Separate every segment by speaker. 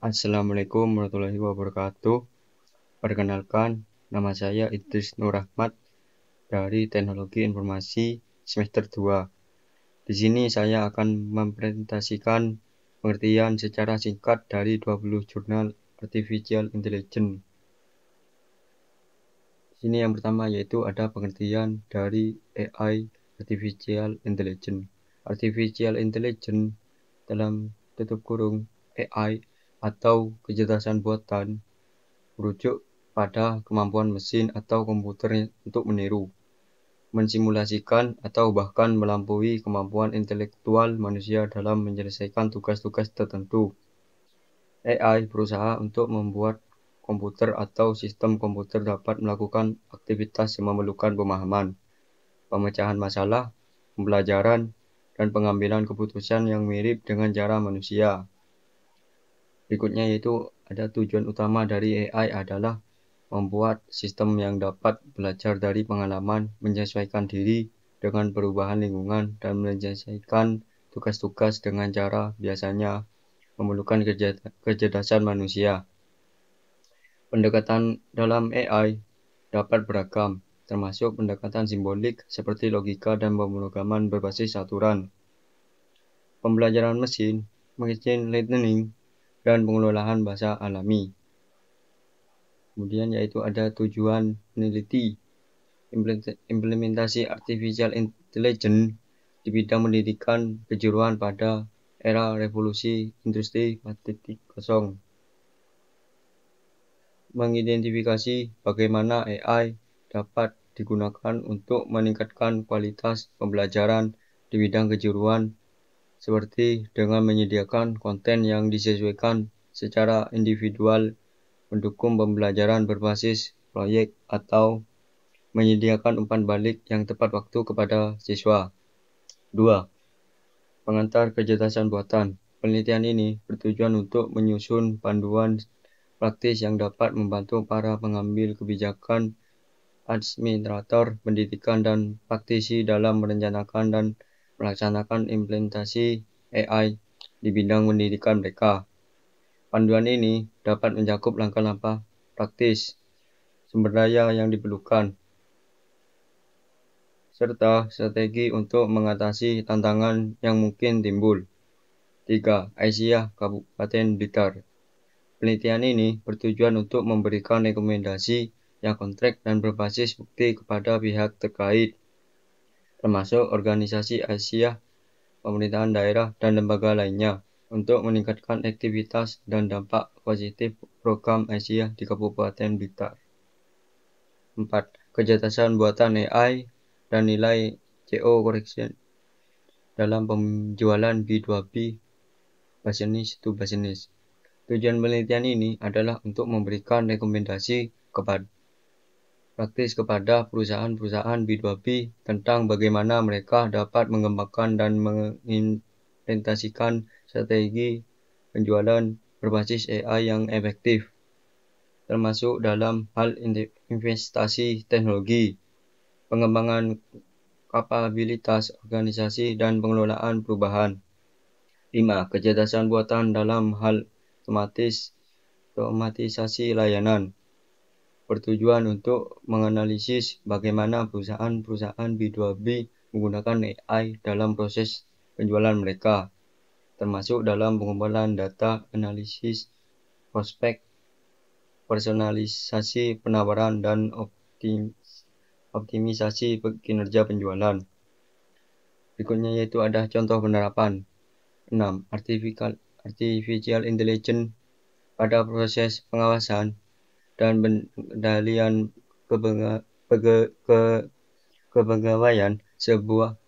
Speaker 1: Assalamualaikum warahmatullahi wabarakatuh. Perkenalkan, nama saya Idris Nur Rahmat dari Teknologi Informasi semester 2. Di sini saya akan mempresentasikan pengertian secara singkat dari 20 jurnal Artificial Intelligence. Di sini yang pertama yaitu ada pengertian dari AI Artificial Intelligence. Artificial Intelligence dalam tutup kurung AI atau kecerdasan buatan merujuk pada kemampuan mesin atau komputer untuk meniru, mensimulasikan atau bahkan melampaui kemampuan intelektual manusia dalam menyelesaikan tugas-tugas tertentu. AI berusaha untuk membuat komputer atau sistem komputer dapat melakukan aktivitas yang memerlukan pemahaman, pemecahan masalah, pembelajaran, dan pengambilan keputusan yang mirip dengan cara manusia. Berikutnya yaitu ada tujuan utama dari AI adalah membuat sistem yang dapat belajar dari pengalaman, menyesuaikan diri dengan perubahan lingkungan, dan menyelesaikan tugas-tugas dengan cara biasanya memerlukan kecerdasan manusia. Pendekatan dalam AI dapat beragam, termasuk pendekatan simbolik seperti logika dan pemrograman berbasis aturan. Pembelajaran mesin, machine learning, dan pengelolaan bahasa alami. Kemudian yaitu ada tujuan peneliti implementasi artificial intelligence di bidang pendidikan kejuruan pada era revolusi industri 4.0. Mengidentifikasi bagaimana AI dapat digunakan untuk meningkatkan kualitas pembelajaran di bidang kejuruan seperti dengan menyediakan konten yang disesuaikan secara individual, mendukung pembelajaran berbasis proyek, atau menyediakan umpan balik yang tepat waktu kepada siswa. 2. Pengantar kecerdasan buatan. Penelitian ini bertujuan untuk menyusun panduan praktis yang dapat membantu para pengambil kebijakan, administrator, pendidikan, dan praktisi dalam merencanakan dan melaksanakan implementasi AI di bidang pendidikan mereka. Panduan ini dapat mencakup langkah-langkah praktis, sumber daya yang diperlukan, serta strategi untuk mengatasi tantangan yang mungkin timbul. 3. Aisyah Kabupaten Blitar Penelitian ini bertujuan untuk memberikan rekomendasi yang kontrak dan berbasis bukti kepada pihak terkait termasuk organisasi Asia, pemerintahan daerah, dan lembaga lainnya untuk meningkatkan aktivitas dan dampak positif program Asia di Kabupaten Blitar. 4. Kecerdasan buatan AI dan nilai CO correction dalam penjualan B2B business to business. Tujuan penelitian ini adalah untuk memberikan rekomendasi kepada praktis kepada perusahaan-perusahaan B2B tentang bagaimana mereka dapat mengembangkan dan mengimplementasikan strategi penjualan berbasis AI yang efektif, termasuk dalam hal investasi teknologi, pengembangan kapabilitas organisasi, dan pengelolaan perubahan. 5. Kecerdasan buatan dalam hal otomatis, otomatisasi layanan bertujuan untuk menganalisis bagaimana perusahaan-perusahaan B2B menggunakan AI dalam proses penjualan mereka, termasuk dalam pengumpulan data, analisis prospek, personalisasi penawaran, dan optim optimisasi kinerja penjualan. Berikutnya yaitu ada contoh penerapan. 6. artificial Intelligence pada proses pengawasan dan pengendalian kepega, pege, ke, kepegawaian sebuah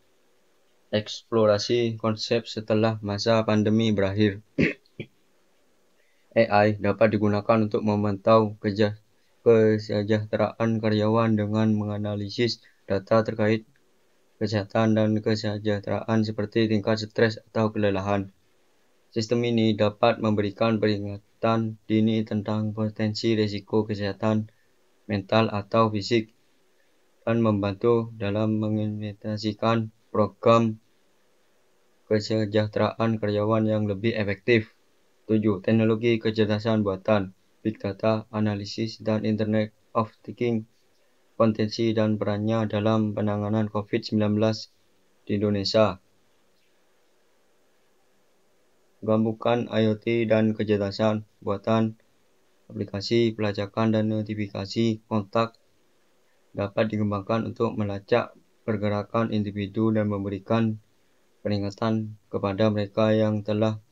Speaker 1: eksplorasi konsep setelah masa pandemi berakhir. AI dapat digunakan untuk memantau keja, kesejahteraan karyawan dengan menganalisis data terkait kesehatan dan kesejahteraan seperti tingkat stres atau kelelahan. Sistem ini dapat memberikan peringatan peringatan dini tentang potensi risiko kesehatan mental atau fisik dan membantu dalam mengimplementasikan program kesejahteraan karyawan yang lebih efektif. 7. Teknologi kecerdasan buatan, big data, analisis, dan internet of thinking, potensi dan perannya dalam penanganan COVID-19 di Indonesia. Gambukan IoT dan kecerdasan buatan aplikasi pelacakan dan notifikasi kontak dapat dikembangkan untuk melacak pergerakan individu dan memberikan peringatan kepada mereka yang telah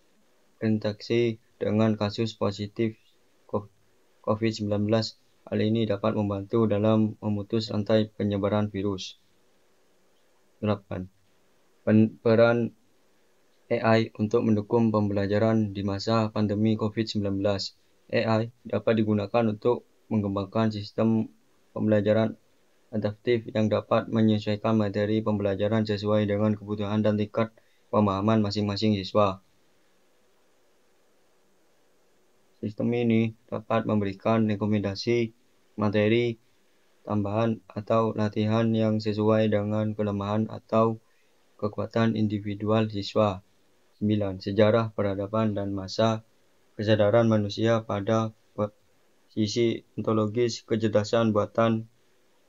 Speaker 1: terinfeksi dengan kasus positif COVID-19. Hal ini dapat membantu dalam memutus rantai penyebaran virus. 8. peran AI untuk mendukung pembelajaran di masa pandemi COVID-19. AI dapat digunakan untuk mengembangkan sistem pembelajaran adaptif yang dapat menyesuaikan materi pembelajaran sesuai dengan kebutuhan dan tingkat pemahaman masing-masing siswa. Sistem ini dapat memberikan rekomendasi materi tambahan atau latihan yang sesuai dengan kelemahan atau kekuatan individual siswa. 9. Sejarah peradaban dan masa kesadaran manusia pada sisi ontologis kecerdasan buatan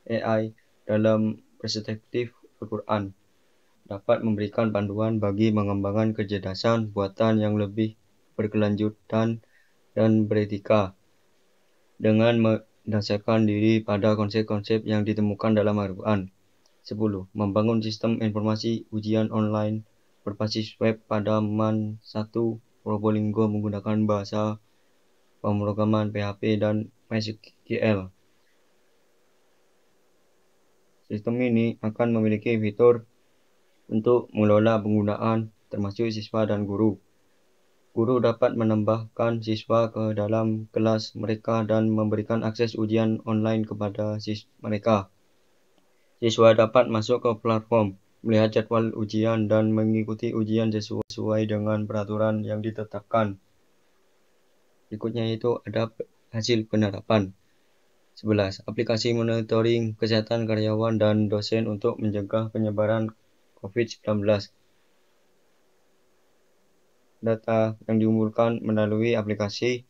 Speaker 1: AI dalam perspektif Al-Quran dapat memberikan panduan bagi mengembangkan kecerdasan buatan yang lebih berkelanjutan dan beretika dengan mendasarkan diri pada konsep-konsep yang ditemukan dalam Al-Quran. 10. Membangun sistem informasi ujian online berbasis web pada MAN 1 Probolinggo menggunakan bahasa pemrograman PHP dan MySQL. Sistem ini akan memiliki fitur untuk mengelola penggunaan termasuk siswa dan guru. Guru dapat menambahkan siswa ke dalam kelas mereka dan memberikan akses ujian online kepada siswa mereka. Siswa dapat masuk ke platform melihat jadwal ujian dan mengikuti ujian sesuai dengan peraturan yang ditetapkan. Berikutnya itu ada hasil penerapan. 11. Aplikasi monitoring kesehatan karyawan dan dosen untuk mencegah penyebaran COVID-19. Data yang diunggulkan melalui aplikasi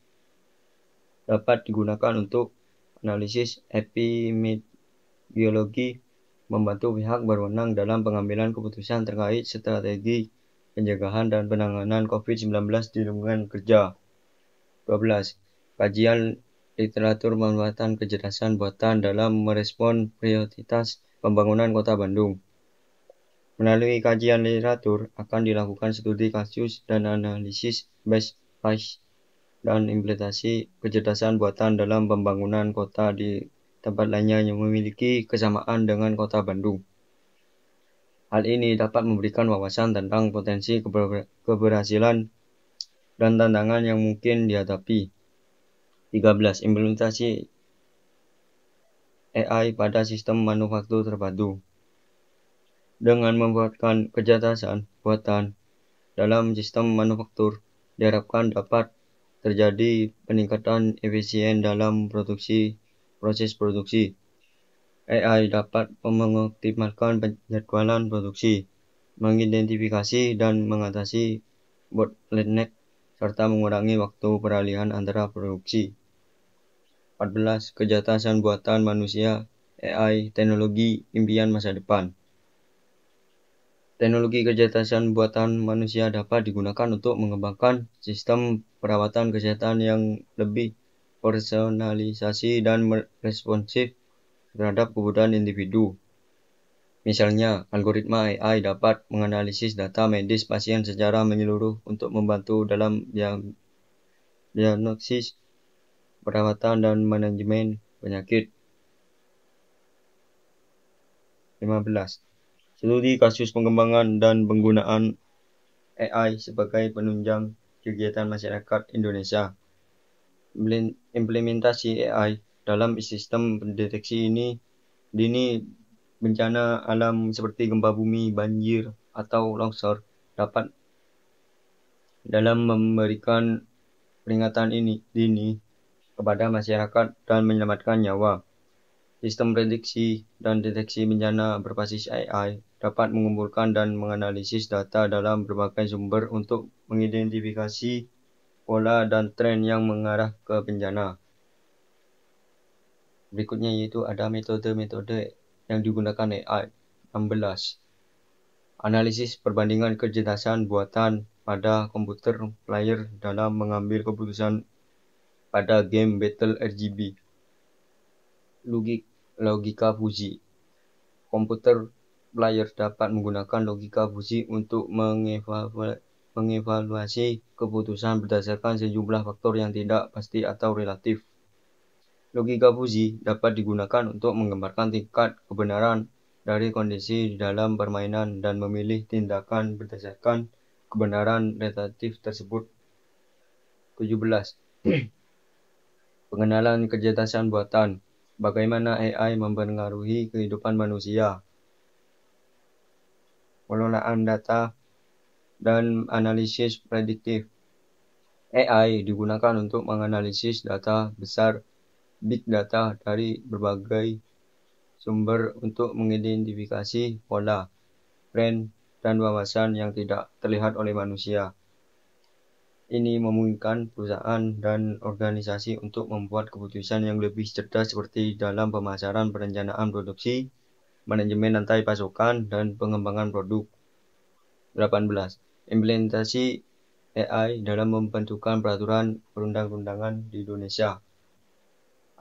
Speaker 1: dapat digunakan untuk analisis epidemiologi membantu pihak berwenang dalam pengambilan keputusan terkait strategi pencegahan dan penanganan COVID-19 di lingkungan kerja. 12. Kajian literatur manfaatan kecerdasan buatan dalam merespon prioritas pembangunan Kota Bandung. Melalui kajian literatur akan dilakukan studi kasus dan analisis best practice dan implementasi kecerdasan buatan dalam pembangunan kota di tempat lainnya yang memiliki kesamaan dengan kota Bandung. Hal ini dapat memberikan wawasan tentang potensi keber keberhasilan dan tantangan yang mungkin dihadapi. 13. Implementasi AI pada sistem manufaktur terpadu dengan membuatkan kecerdasan buatan dalam sistem manufaktur diharapkan dapat terjadi peningkatan efisien dalam produksi proses produksi. AI dapat mengoptimalkan penjadwalan produksi, mengidentifikasi dan mengatasi bottleneck, serta mengurangi waktu peralihan antara produksi. 14. Kejahatan buatan manusia, AI, teknologi, impian masa depan. Teknologi kejahatan buatan manusia dapat digunakan untuk mengembangkan sistem perawatan kesehatan yang lebih personalisasi dan responsif terhadap kebutuhan individu. Misalnya, algoritma AI dapat menganalisis data medis pasien secara menyeluruh untuk membantu dalam diagnosis, perawatan, dan manajemen penyakit. 15. Studi kasus pengembangan dan penggunaan AI sebagai penunjang kegiatan masyarakat Indonesia implementasi AI dalam sistem pendeteksi ini dini bencana alam seperti gempa bumi, banjir, atau longsor dapat dalam memberikan peringatan ini dini kepada masyarakat dan menyelamatkan nyawa. Sistem prediksi dan deteksi bencana berbasis AI dapat mengumpulkan dan menganalisis data dalam berbagai sumber untuk mengidentifikasi pola dan tren yang mengarah ke bencana. Berikutnya yaitu ada metode-metode yang digunakan AI. 16. Analisis perbandingan kecerdasan buatan pada komputer player dalam mengambil keputusan pada game Battle RGB. Logik, logika fuzzy. Komputer player dapat menggunakan logika fuzzy untuk mengevaluasi mengevaluasi keputusan berdasarkan sejumlah faktor yang tidak pasti atau relatif. Logika Fuzzy dapat digunakan untuk menggambarkan tingkat kebenaran dari kondisi dalam permainan dan memilih tindakan berdasarkan kebenaran relatif tersebut. 17. Pengenalan kecerdasan buatan. Bagaimana AI mempengaruhi kehidupan manusia? Pengelolaan data dan analisis prediktif. AI digunakan untuk menganalisis data besar big data dari berbagai sumber untuk mengidentifikasi pola, tren, dan wawasan yang tidak terlihat oleh manusia. Ini memungkinkan perusahaan dan organisasi untuk membuat keputusan yang lebih cerdas seperti dalam pemasaran perencanaan produksi, manajemen rantai pasokan, dan pengembangan produk. 18 implementasi AI dalam pembentukan peraturan perundang-undangan di Indonesia.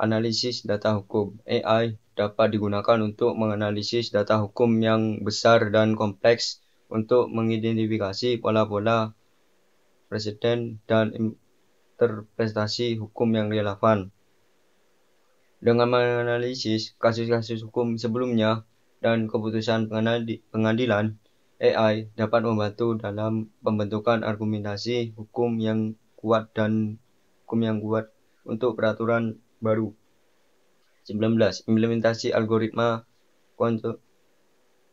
Speaker 1: Analisis data hukum AI dapat digunakan untuk menganalisis data hukum yang besar dan kompleks untuk mengidentifikasi pola-pola presiden dan interpretasi hukum yang relevan. Dengan menganalisis kasus-kasus hukum sebelumnya dan keputusan pengadilan, AI dapat membantu dalam pembentukan argumentasi hukum yang kuat dan hukum yang kuat untuk peraturan baru. 19. Implementasi algoritma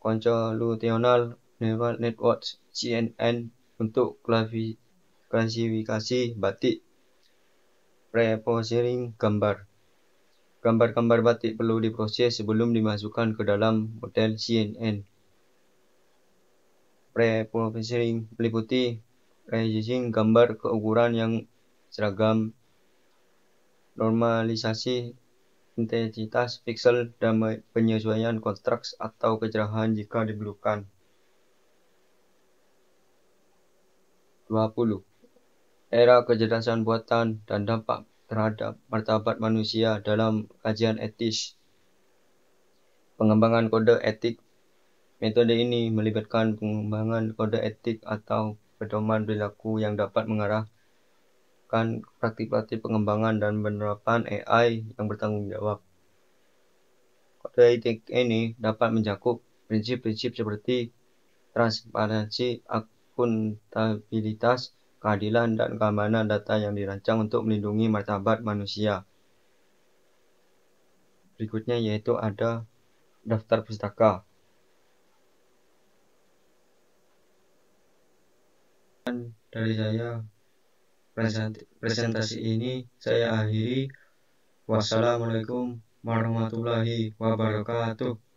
Speaker 1: convolutional neural networks CNN untuk klasifikasi batik prepositioning gambar. Gambar-gambar batik perlu diproses sebelum dimasukkan ke dalam model CNN. Pre-processing meliputi processing gambar keukuran yang seragam, normalisasi intensitas pixel, dan penyesuaian kontras atau kecerahan jika diperlukan. 20. Era kecerdasan buatan dan dampak terhadap martabat manusia dalam kajian etis. Pengembangan kode etik Metode ini melibatkan pengembangan kode etik atau pedoman perilaku yang dapat mengarahkan praktik-praktik pengembangan dan penerapan AI yang bertanggung jawab. Kode etik ini dapat mencakup prinsip-prinsip seperti transparansi, akuntabilitas, keadilan, dan keamanan data yang dirancang untuk melindungi martabat manusia. Berikutnya yaitu ada daftar pustaka. dari saya presentasi ini saya akhiri wassalamualaikum warahmatullahi wabarakatuh